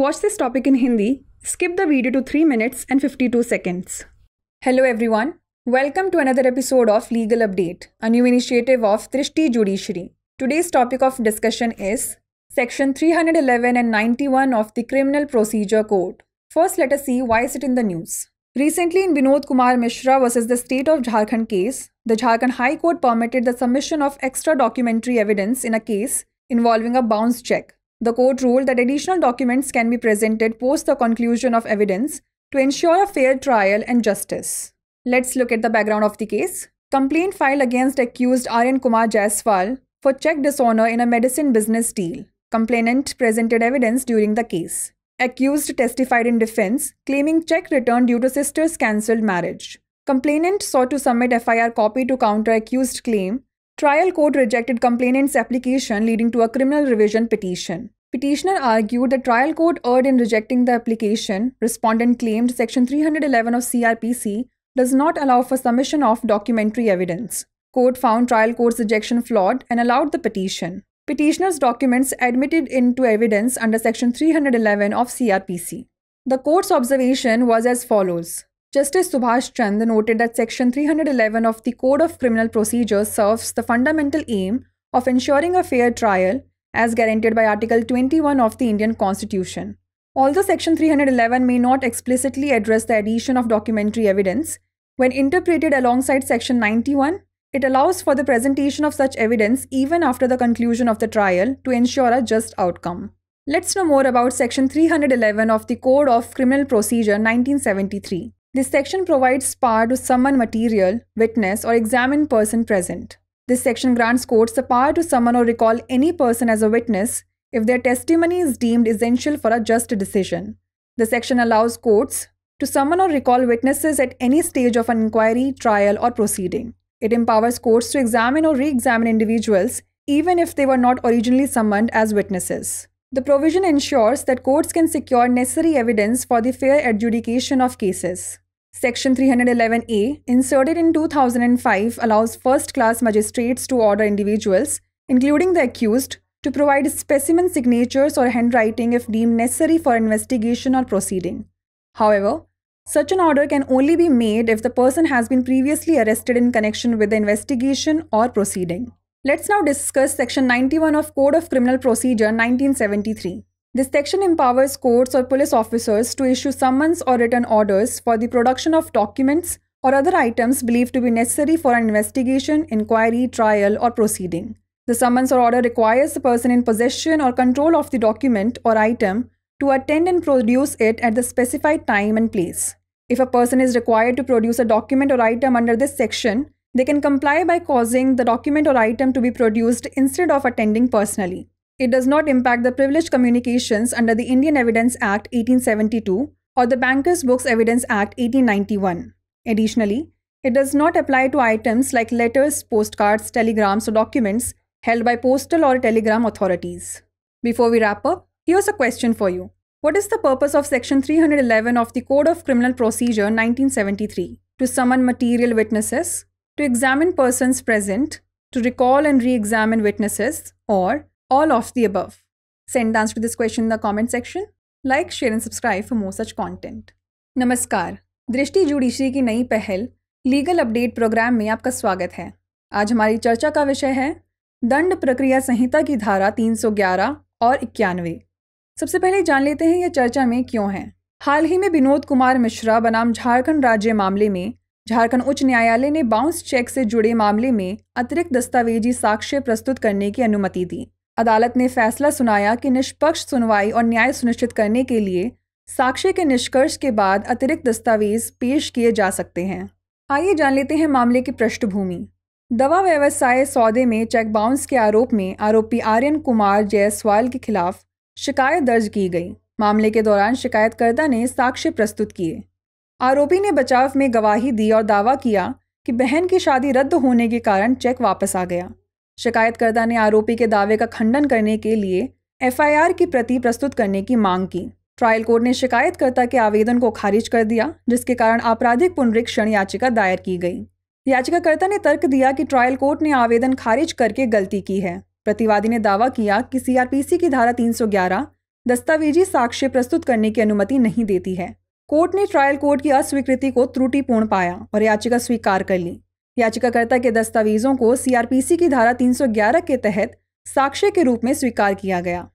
watch this topic in Hindi, skip the video to 3 minutes and 52 seconds. Hello everyone. Welcome to another episode of Legal Update, a new initiative of Trishti Judiciary. Today's topic of discussion is Section 311 and 91 of the Criminal Procedure Code. First, let us see why is it in the news. Recently, in Vinod Kumar Mishra versus the State of Jharkhand case, the Jharkhand High Court permitted the submission of extra documentary evidence in a case involving a bounce check the court ruled that additional documents can be presented post the conclusion of evidence to ensure a fair trial and justice. Let's look at the background of the case. Complaint filed against accused Aryan Kumar Jaiswal for check dishonor in a medicine business deal. Complainant presented evidence during the case. Accused testified in defense, claiming check returned due to sister's cancelled marriage. Complainant sought to submit FIR copy to counter accused claim Trial court rejected complainant's application leading to a criminal revision petition. Petitioner argued that trial court erred in rejecting the application. Respondent claimed section 311 of CRPC does not allow for submission of documentary evidence. Court found trial court's rejection flawed and allowed the petition. Petitioner's documents admitted into evidence under section 311 of CRPC. The court's observation was as follows. Justice Subhash Chand noted that Section 311 of the Code of Criminal Procedure serves the fundamental aim of ensuring a fair trial as guaranteed by Article 21 of the Indian Constitution. Although Section 311 may not explicitly address the addition of documentary evidence, when interpreted alongside Section 91, it allows for the presentation of such evidence even after the conclusion of the trial to ensure a just outcome. Let's know more about Section 311 of the Code of Criminal Procedure 1973. This section provides power to summon material, witness, or examine person present. This section grants courts the power to summon or recall any person as a witness if their testimony is deemed essential for a just decision. The section allows courts to summon or recall witnesses at any stage of an inquiry, trial, or proceeding. It empowers courts to examine or re examine individuals even if they were not originally summoned as witnesses. The provision ensures that courts can secure necessary evidence for the fair adjudication of cases. Section 311A, inserted in 2005, allows first class magistrates to order individuals, including the accused, to provide specimen signatures or handwriting if deemed necessary for investigation or proceeding. However, such an order can only be made if the person has been previously arrested in connection with the investigation or proceeding. Let's now discuss Section 91 of Code of Criminal Procedure 1973. This section empowers courts or police officers to issue summons or written orders for the production of documents or other items believed to be necessary for an investigation, inquiry, trial, or proceeding. The summons or order requires the person in possession or control of the document or item to attend and produce it at the specified time and place. If a person is required to produce a document or item under this section, they can comply by causing the document or item to be produced instead of attending personally. It does not impact the privileged communications under the Indian Evidence Act 1872 or the Bankers Books Evidence Act 1891. Additionally, it does not apply to items like letters, postcards, telegrams, or documents held by postal or telegram authorities. Before we wrap up, here's a question for you. What is the purpose of Section 311 of the Code of Criminal Procedure 1973? To summon material witnesses, to examine persons present, to recall and re examine witnesses, or all of the above? Send the answer to this question in the comment section. Like, share, and subscribe for more such content. नमस्कार दृष्टि judiciary की नई पहल legal update programme में आपका स्वागत है आज हमारी चर्चा का विषय है दंड प्रक्रिया संहिता की धारा 311 और इक्यानवे सबसे पहले जान लेते हैं यह चर्चा में क्यों है हाल ही में विनोद कुमार मिश्रा बनाम झारखंड राज्य मामले में झारखंड उच्च न्यायालय ने बाउंस चेक से जुड़े मामले में अतिरिक्त दस्तावेजी साक्ष्य प्रस्तुत करने की अनुमति दी अदालत ने फैसला सुनाया कि निष्पक्ष सुनवाई और न्याय सुनिश्चित करने के लिए साक्ष्य के निष्कर्ष के बाद अतिरिक्त दस्तावेज पेश किए जा सकते हैं आइए जान लेते हैं मामले की पृष्ठभूमि दवा व्यवसाय सौदे में चेक बाउंस के आरोप में आरोपी आर्यन कुमार जयसवाल के खिलाफ शिकायत दर्ज की गई मामले के दौरान शिकायतकर्ता ने साक्ष्य प्रस्तुत किए आरोपी ने बचाव में गवाही दी और दावा किया कि बहन की शादी रद्द होने के कारण चेक वापस आ गया शिकायतकर्ता ने आरोपी के दावे का खंडन करने के लिए एफआईआर की प्रति प्रस्तुत करने की मांग की ट्रायल कोर्ट ने शिकायतकर्ता के आवेदन को खारिज कर दिया जिसके कारण आपराधिक पुनरीक्षण याचिका दायर की गई याचिकाकर्ता ने तर्क दिया कि ट्रायल कोर्ट ने आवेदन खारिज करके गलती की है प्रतिवादी ने दावा किया कि सीआरपीसी की धारा 311 दस्तावेजी साक्ष्य प्रस्तुत करने की अनुमति नहीं देती है कोर्ट ने ट्रायल कोर्ट की अस्वीकृति को त्रुटिपूर्ण पाया और याचिका स्वीकार कर ली याचिकाकर्ता के दस्तावेजों को सीआरपीसी की धारा 311 के तहत साक्ष्य के रूप में स्वीकार किया गया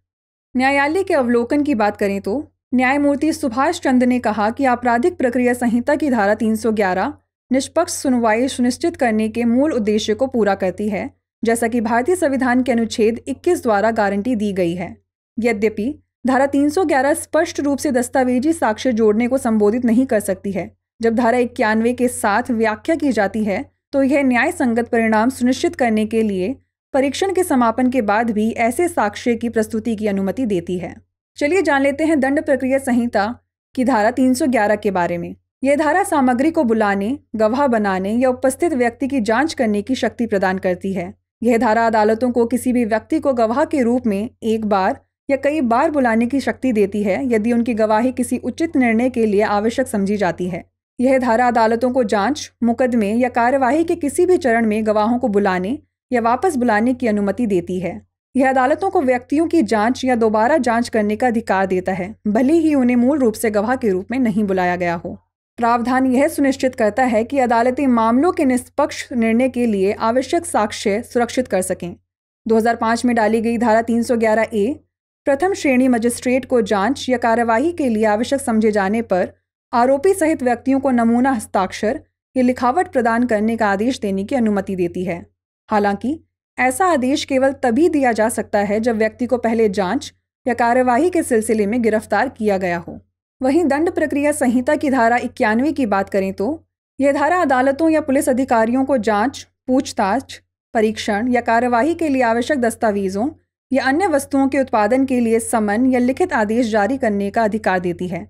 न्यायालय के अवलोकन की बात करें तो न्यायमूर्ति सुभाष चंद्र ने कहा कि आपराधिक प्रक्रिया संहिता की धारा 311 निष्पक्ष सुनवाई सुनिश्चित करने के मूल उद्देश्य को पूरा करती है जैसा कि भारतीय संविधान के अनुच्छेद 21 द्वारा गारंटी दी गई है यद्यपि धारा 311 स्पष्ट रूप से दस्तावेजी साक्ष्य जोड़ने को संबोधित नहीं कर सकती है जब धारा इक्यानवे के साथ व्याख्या की जाती है तो यह न्याय संगत परिणाम सुनिश्चित करने के लिए परीक्षण के समापन के बाद भी ऐसे साक्ष्य की प्रस्तुति की अनुमति देती है चलिए जान लेते हैं दंड प्रक्रिया संहिता की धारा 311 के बारे में यह धारा सामग्री को बुलाने गवाह बनाने या उपस्थित व्यक्ति की जांच करने की शक्ति प्रदान करती है यह धारा अदालतों को किसी भी व्यक्ति को गवाह के रूप में एक बार या कई बार बुलाने की शक्ति देती है यदि उनकी गवाही किसी उचित निर्णय के लिए आवश्यक समझी जाती है यह धारा अदालतों को जांच मुकदमे या कार्यवाही के किसी भी चरण में गवाहों को बुलाने या वापस बुलाने की अनुमति देती है यह अदालतों को व्यक्तियों की जांच या दोबारा जांच करने का अधिकार देता है भले ही उन्हें मूल रूप से गवाह के रूप में नहीं बुलाया गया हो प्रावधान यह सुनिश्चित करता है कि अदालतें मामलों के निष्पक्ष निर्णय के लिए आवश्यक साक्ष्य सुरक्षित कर सकें 2005 में डाली गई धारा 311 ए प्रथम श्रेणी मजिस्ट्रेट को जांच या कार्यवाही के लिए आवश्यक समझे जाने पर आरोपी सहित व्यक्तियों को नमूना हस्ताक्षर या लिखावट प्रदान करने का आदेश देने की अनुमति देती है हालांकि ऐसा आदेश केवल तभी दिया जा सकता है जब व्यक्ति को पहले जांच या कार्यवाही के सिलसिले में गिरफ्तार किया गया हो वहीं दंड प्रक्रिया संहिता की धारा इक्यानवे की बात करें तो यह धारा अदालतों या पुलिस अधिकारियों को जांच पूछताछ परीक्षण या कार्यवाही के लिए आवश्यक दस्तावेजों या अन्य वस्तुओं के उत्पादन के लिए समन या लिखित आदेश जारी करने का अधिकार देती है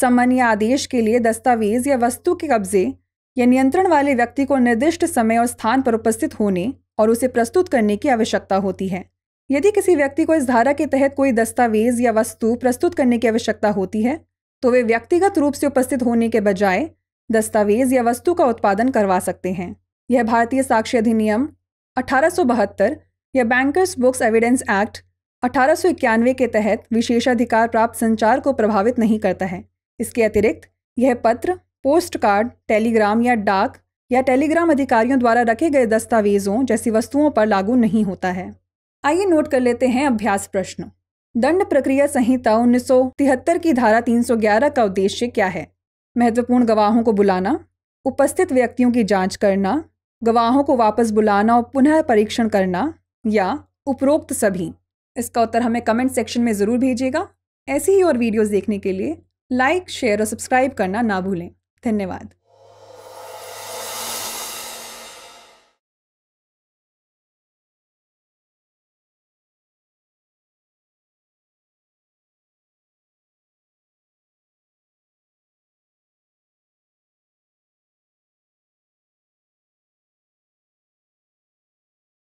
समन या आदेश के लिए दस्तावेज या वस्तु के कब्जे या नियंत्रण वाले व्यक्ति को निर्दिष्ट समय और स्थान पर उपस्थित होने और उसे प्रस्तुत करने की आवश्यकता होती है यदि किसी व्यक्ति को इस धारा के तहत कोई दस्तावेज या वस्तु प्रस्तुत करने की आवश्यकता होती है तो वे व्यक्तिगत रूप से उपस्थित होने के बजाय दस्तावेज या वस्तु का उत्पादन करवा सकते हैं यह भारतीय साक्ष्य अधिनियम अठारह यह बैंकर्स बुक्स एविडेंस एक्ट अठारह के तहत विशेषाधिकार प्राप्त संचार को प्रभावित नहीं करता है इसके अतिरिक्त यह पत्र पोस्ट कार्ड टेलीग्राम या डाक या टेलीग्राम अधिकारियों द्वारा रखे गए दस्तावेजों जैसी वस्तुओं पर लागू नहीं होता है आइए नोट कर लेते हैं अभ्यास प्रश्न दंड प्रक्रिया संहिता उन्नीस की धारा 311 का उद्देश्य क्या है महत्वपूर्ण गवाहों को बुलाना उपस्थित व्यक्तियों की जांच करना गवाहों को वापस बुलाना और पुनः परीक्षण करना या उपरोक्त सभी इसका उत्तर हमें कमेंट सेक्शन में ज़रूर भेजिएगा ऐसी ही और वीडियोस देखने के लिए लाइक शेयर और सब्सक्राइब करना ना भूलें धन्यवाद